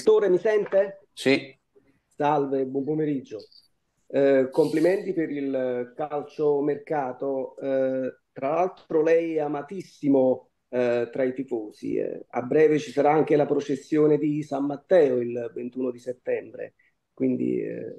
Pastore, mi sente? Sì. Salve, buon pomeriggio. Eh, complimenti per il calciomercato. Eh, tra l'altro lei è amatissimo eh, tra i tifosi. Eh, a breve ci sarà anche la processione di San Matteo il 21 di settembre, quindi eh,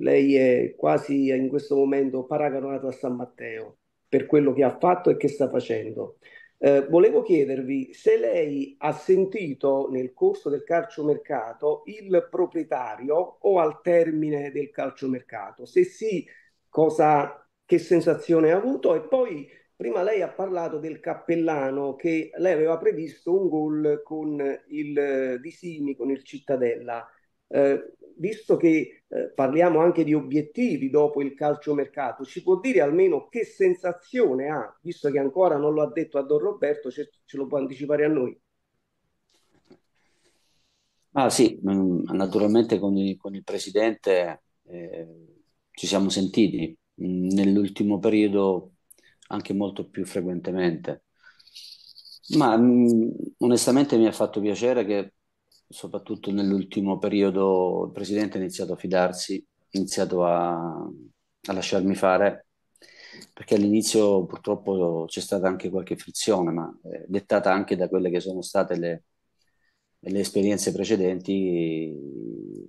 lei è quasi in questo momento paragonato a San Matteo per quello che ha fatto e che sta facendo. Eh, volevo chiedervi se lei ha sentito nel corso del calciomercato il proprietario o al termine del calciomercato, se sì, cosa, che sensazione ha avuto e poi prima lei ha parlato del cappellano che lei aveva previsto un gol con il eh, Di con il Cittadella. Eh, visto che eh, parliamo anche di obiettivi dopo il calciomercato, ci può dire almeno che sensazione ha, visto che ancora non lo ha detto a Don Roberto, ce, ce lo può anticipare a noi? Ah sì, mm, naturalmente con il, con il Presidente eh, ci siamo sentiti mm, nell'ultimo periodo anche molto più frequentemente. Ma mh, mm, onestamente mi ha fatto piacere che soprattutto nell'ultimo periodo, il presidente ha iniziato a fidarsi, ha iniziato a, a lasciarmi fare, perché all'inizio purtroppo c'è stata anche qualche frizione, ma eh, dettata anche da quelle che sono state le, le esperienze precedenti,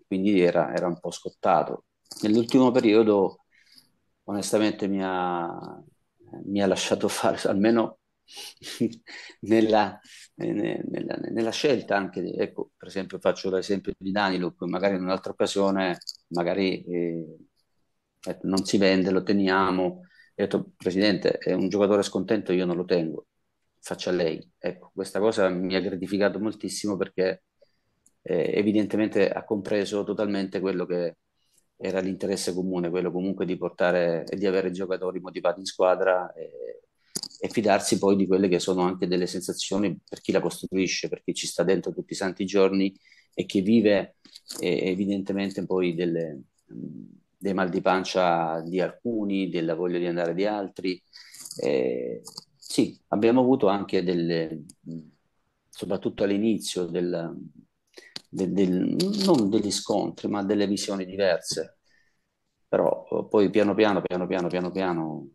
quindi era, era, un po' scottato. Nell'ultimo periodo, onestamente, mi ha, mi ha lasciato fare, almeno nella, eh, nella, nella, scelta anche, ecco, per esempio faccio l'esempio di Danilo, poi magari in un'altra occasione, magari eh, ecco, non si vende, lo teniamo, e ho detto, Presidente, è un giocatore scontento, io non lo tengo, faccia lei. Ecco, questa cosa mi ha gratificato moltissimo perché eh, evidentemente ha compreso totalmente quello che era l'interesse comune, quello comunque di portare e di avere giocatori motivati in squadra. E, eh, e fidarsi poi di quelle che sono anche delle sensazioni per chi la costruisce, per chi ci sta dentro tutti i santi giorni e che vive eh, evidentemente poi delle, dei mal di pancia di alcuni, della voglia di andare di altri. Eh, sì, abbiamo avuto anche delle, soprattutto all'inizio del, del, del, non degli scontri, ma delle visioni diverse. Però eh, poi piano piano, piano piano, piano piano,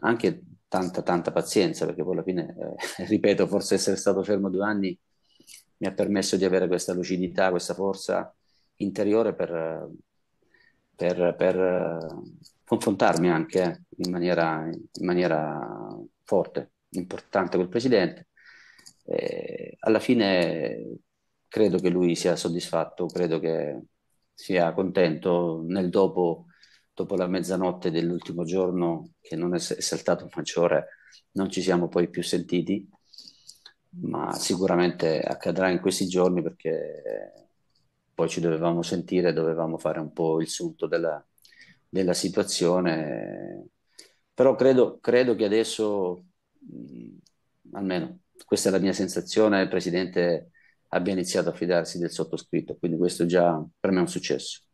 anche tanta, tanta pazienza, perché poi alla fine, eh, ripeto, forse essere stato fermo due anni mi ha permesso di avere questa lucidità, questa forza interiore per, per, per eh, confrontarmi anche eh, in, maniera, in, maniera, forte, importante col presidente. E alla fine credo che lui sia soddisfatto, credo che sia contento nel dopo dopo la mezzanotte dell'ultimo giorno che non è saltato un maggiore, non ci siamo poi più sentiti, ma sicuramente accadrà in questi giorni perché poi ci dovevamo sentire, dovevamo fare un po' il sunto della, della situazione, però credo, credo che adesso, almeno questa è la mia sensazione, il Presidente abbia iniziato a fidarsi del sottoscritto, quindi questo già per me è un successo.